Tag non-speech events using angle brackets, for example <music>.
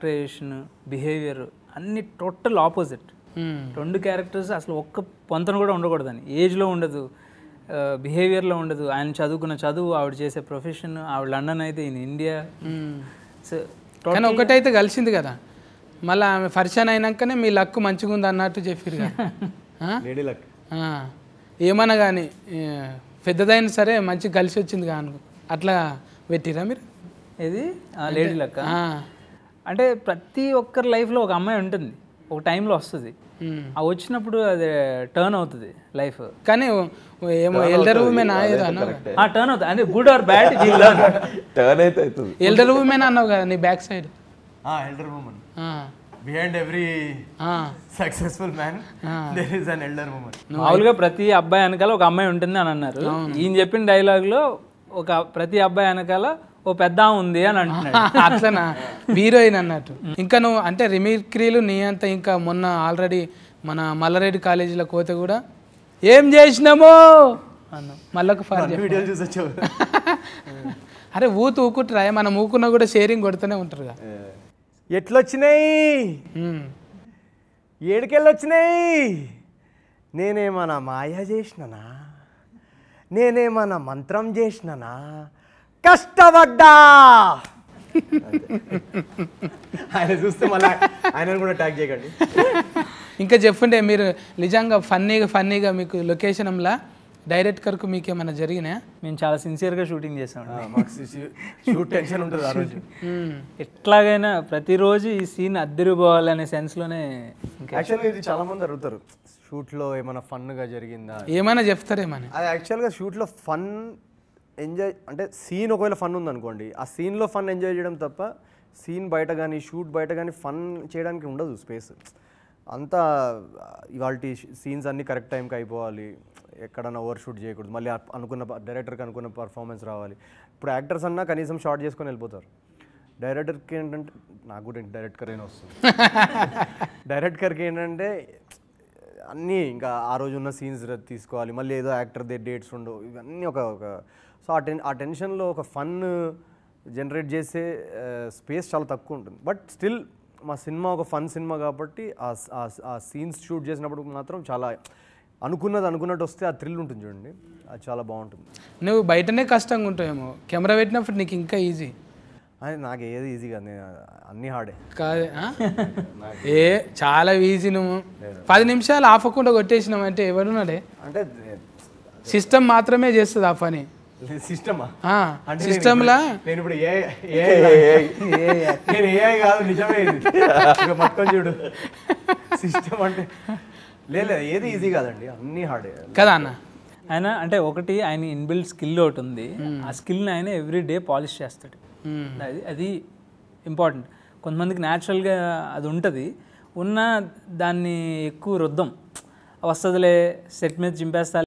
Expression behaviour అన్ని total opposite hmm. రెండు characters అసలు ఒక్క పొంతన కూడా ఉండకూడదు అని ఏజ్లో ఉండదు బిహేవియర్లో ఉండదు ఆయన చదువుకున్న చదువు ఆవిడ చేసే ప్రొఫెషన్ ఆవిడ లండన్ అయితే ఈయన ఇండియా సో hmm. కానీ ఒకటైతే కలిసింది కదా మళ్ళీ ఆమె ఫర్షన్ అయినాకనే మీ లక్ మంచిగా ఉంది అన్నట్టు చెప్పారు <laughs> ఏమన్నా కానీ పెద్దదైన సరే మంచిగా కలిసి వచ్చింది కాను అట్లా పెట్టిరా మీరు ఇది లేడీ లక్ అంటే ప్రతి ఒక్కరి లైఫ్లో ఒక అమ్మాయి ఉంటుంది ఒక టైంలో వస్తుంది ఆ వచ్చినప్పుడు అది టర్న్ అవుతుంది లైఫ్ కానీ ఏమో ఎల్డర్ ఉమెన్ ఆ టర్న్ అవుతుంది అంటే గుడ్ ఆర్ బ్యాడ్ టర్న్ అయితే అవుతుంది ఎల్డర్ ఉమెన్ అన్నావు కదా నీ back side elder women behind every successful man there is an elder women మామూలుగా ప్రతి అబ్బాయి వెనకాల ఒక అమ్మాయి ఉంటుంది అని అన్నారు ఈయన చెప్పిన డైలాగ్లో ఒక ప్రతి అబ్బాయి వెనకాల ఓ పెద్ద ఉంది అని అంటున్నాడు <laughs> అట్లనా హీరోయిన్ అన్నట్టు ఇంకా నువ్వు అంటే రిమిక్రీలు నీ అంత ఇంకా మొన్న ఆల్రెడీ మన మల్లారెడ్డి కాలేజీలో కోతే కూడా ఏం చేసినామో అన్నాం మళ్ళొక వీడియో వీడియోలు చూసొచ్చు <laughs> అరే ఊతు ఊకుంటారా మనం ఊకున్నా కూడా షేరింగ్ కొడుతూనే ఉంటారు కదా ఎట్లొచ్చినాయి ఏడుకెళ్ళొచ్చినాయి నేనేమన్నా మాయా చేసినానా నేనేమన్నా మంత్రం చేసిననా కష్టపడ్డా ఆయన చూస్తే మళ్ళీ ఆయన కూడా ట్యాగ్ చేయకండి ఇంకా చెప్పుంటే మీరు నిజంగా ఫన్నీగా ఫన్నీగా మీకు లొకేషన్లా డైరెక్ట్ కరకు మీకు ఏమైనా జరిగినా మేము చాలా సిన్సియర్గా షూటింగ్ చేసాం షూట్ టెన్షన్ ఉంటుంది ఆ రోజు ఎట్లాగైనా ప్రతిరోజు ఈ సీన్ పోవాలనే సెన్స్లోనే యాక్చువల్గా ఇది చాలా మంది అడుగుతారు షూట్లో ఏమైనా ఫన్గా జరిగిందా ఏమైనా చెప్తారేమని అది యాక్చువల్గా షూట్లో ఫన్ ఎంజాయ్ అంటే సీన్ ఒకవేళ ఫన్ ఉందనుకోండి ఆ సీన్లో ఫన్ ఎంజాయ్ చేయడం తప్ప సీన్ బయట కానీ షూట్ బయట కానీ ఫన్ చేయడానికి ఉండదు స్పేస్ అంతా ఇవాళ సీన్స్ అన్నీ కరెక్ట్ టైంకి అయిపోవాలి ఎక్కడన్నా ఓవర్ షూట్ చేయకూడదు మళ్ళీ అనుకున్న డైరెక్టర్కి అనుకున్న పర్ఫార్మెన్స్ రావాలి ఇప్పుడు యాక్టర్స్ అన్నా కనీసం షార్ట్ చేసుకొని వెళ్ళిపోతారు డైరెక్టర్కి ఏంటంటే నాకు కూడా డైరెక్టర్ అయినా వస్తుంది డైరెక్టర్కి <laughs> ఏంటంటే అన్నీ ఇంకా ఆ రోజు ఉన్న సీన్స్ తీసుకోవాలి మళ్ళీ ఏదో యాక్టర్ దే డేట్స్ ఉండవు ఇవన్నీ ఒక ఒక సో ఆ టెన్ ఆ టెన్షన్లో ఒక ఫన్ జనరేట్ చేసే స్పేస్ చాలా తక్కువ ఉంటుంది బట్ స్టిల్ మా సినిమా ఒక ఫన్ సినిమా కాబట్టి ఆ సీన్స్ షూట్ చేసినప్పుడు మాత్రం చాలా అనుకున్నది అనుకున్నట్టు వస్తే ఆ థ్రిల్ ఉంటుంది చూడండి అది చాలా బాగుంటుంది నువ్వు బయటనే కష్టంగా ఉంటావేమో కెమెరా పెట్టినప్పుడు నీకు ఇంకా ఈజీ అది నాకు ఏది ఈజీ కాదు నేను అన్ని హార్డే కాదు ఏ చాలా ఈజీ నువ్వు పది నిమిషాలు ఆపకుండా కొట్టేసినావు అంటే ఎవరున్నాడే అంటే సిస్టమ్ మాత్రమే చేస్తుంది ఆ పని నేను ఏఐ <laughs> కాదు నిజమే చూడు అంటే ఏది కాదండి కదా అన్న ఆయన అంటే ఒకటి ఆయన ఇన్బిల్డ్ స్కిల్ ఒకటి ఉంది ఆ స్కిల్ని ఆయన ఎవ్రీ డే పాలిష్ చేస్తాడు అది అది ఇంపార్టెంట్ కొంతమందికి న్యాచురల్గా అది ఉంటుంది ఉన్న దాన్ని ఎక్కువ రుద్దం వస్తుందిలే సెట్ మీద చింపేస్తా